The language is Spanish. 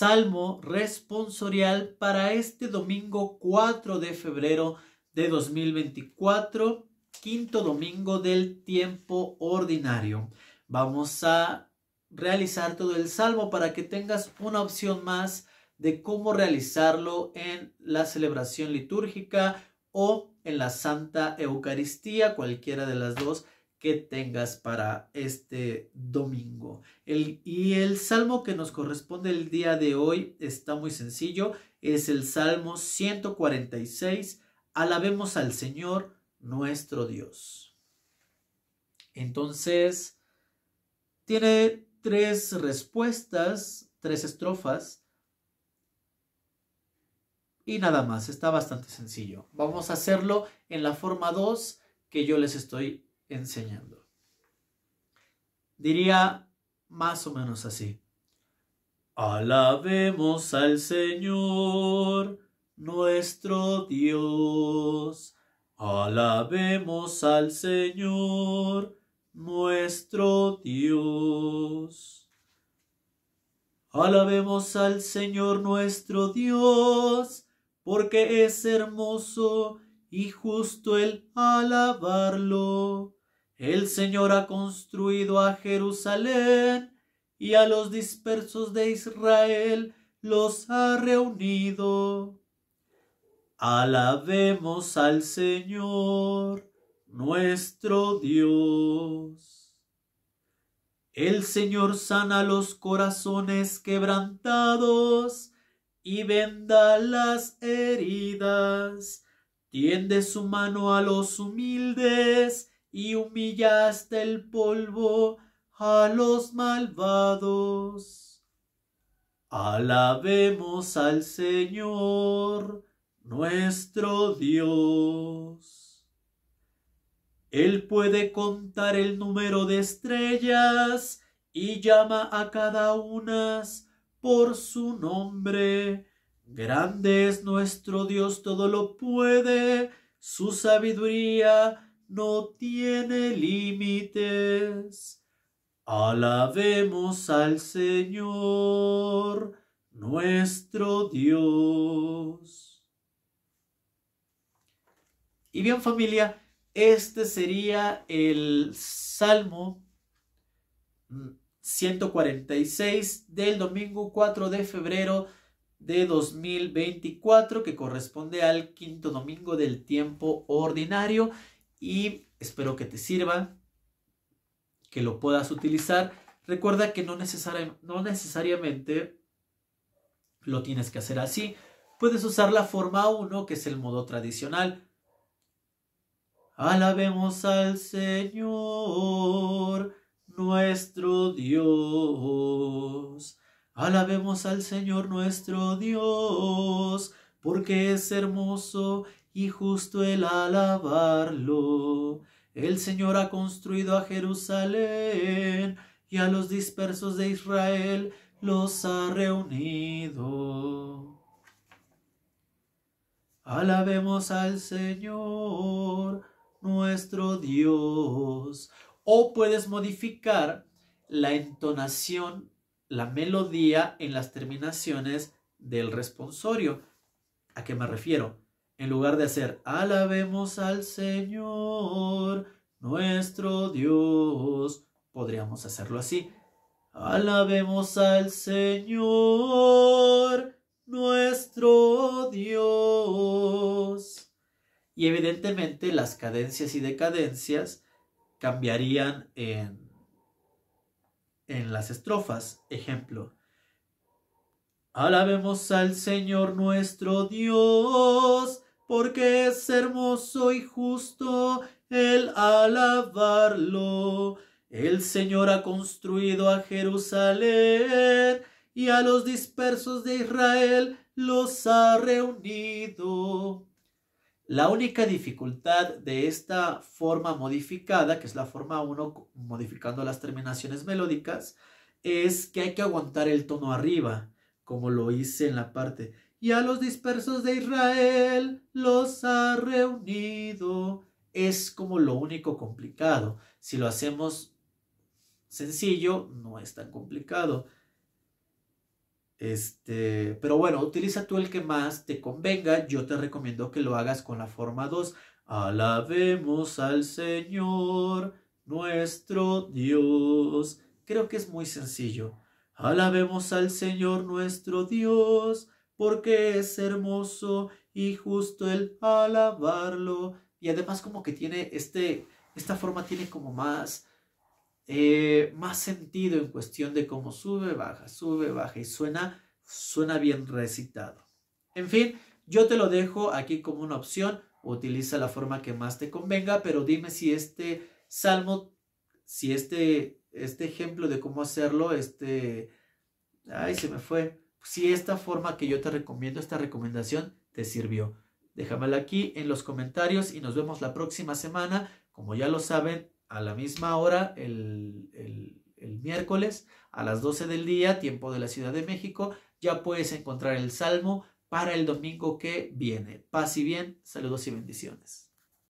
Salmo responsorial para este domingo 4 de febrero de 2024, quinto domingo del tiempo ordinario. Vamos a realizar todo el salmo para que tengas una opción más de cómo realizarlo en la celebración litúrgica o en la Santa Eucaristía, cualquiera de las dos que tengas para este domingo. El, y el salmo que nos corresponde el día de hoy está muy sencillo, es el Salmo 146. Alabemos al Señor nuestro Dios. Entonces, tiene tres respuestas, tres estrofas. Y nada más, está bastante sencillo. Vamos a hacerlo en la forma 2 que yo les estoy enseñando. Diría más o menos así. Alabemos al Señor, nuestro Dios. Alabemos al Señor, nuestro Dios. Alabemos al Señor nuestro Dios, porque es hermoso y justo el alabarlo el Señor ha construido a Jerusalén y a los dispersos de Israel los ha reunido. Alabemos al Señor, nuestro Dios. El Señor sana los corazones quebrantados y venda las heridas. Tiende su mano a los humildes y humillaste el polvo a los malvados. Alabemos al Señor nuestro Dios. Él puede contar el número de estrellas y llama a cada una... por su nombre. Grande es nuestro Dios, todo lo puede, su sabiduría no tiene límites. Alabemos al Señor, nuestro Dios. Y bien familia, este sería el Salmo 146 del domingo 4 de febrero de 2024 que corresponde al quinto domingo del tiempo ordinario y espero que te sirva, que lo puedas utilizar. Recuerda que no, necesariamente lo tienes que hacer así. Puedes usar la forma 1, que es el modo tradicional. Alabemos al Señor, nuestro Dios. Alabemos al Señor, nuestro Dios, porque es hermoso y justo el alabarlo. El Señor ha construido a Jerusalén y a los dispersos de Israel los ha reunido. Alabemos al Señor, nuestro Dios. O puedes modificar la entonación, la melodía en las terminaciones del responsorio. ¿A qué me refiero? En lugar de hacer, alabemos al Señor, nuestro Dios, podríamos hacerlo así. Alabemos al Señor, nuestro Dios. Y evidentemente las cadencias y decadencias cambiarían en, en las estrofas. Ejemplo, alabemos al Señor nuestro Dios porque es hermoso y justo el alabarlo. El Señor ha construido a Jerusalén y a los dispersos de Israel los ha reunido. La única dificultad de esta forma modificada, que es la forma 1 modificando las terminaciones melódicas, es que hay que aguantar el tono arriba, como lo hice en la parte y a los dispersos de Israel los ha reunido. Es como lo único complicado. Si lo hacemos sencillo, no es tan complicado. Este, pero bueno, utiliza tú el que más te convenga. Yo te recomiendo que lo hagas con la forma 2. Alabemos al Señor, nuestro Dios. Creo que es muy sencillo. Alabemos al Señor, nuestro Dios porque es hermoso y justo el alabarlo. Y además como que tiene este, esta forma tiene como más, eh, más sentido en cuestión de cómo sube, baja, sube, baja y suena, suena bien recitado. En fin, yo te lo dejo aquí como una opción, utiliza la forma que más te convenga, pero dime si este salmo, si este, este ejemplo de cómo hacerlo, este, ay, se me fue, si esta forma que yo te recomiendo, esta recomendación, te sirvió. Déjamela aquí en los comentarios y nos vemos la próxima semana. Como ya lo saben, a la misma hora, el, el, miércoles, a las 12 del día, tiempo de la Ciudad de México, ya puedes encontrar el Salmo para el domingo que viene. Paz y bien, saludos y bendiciones.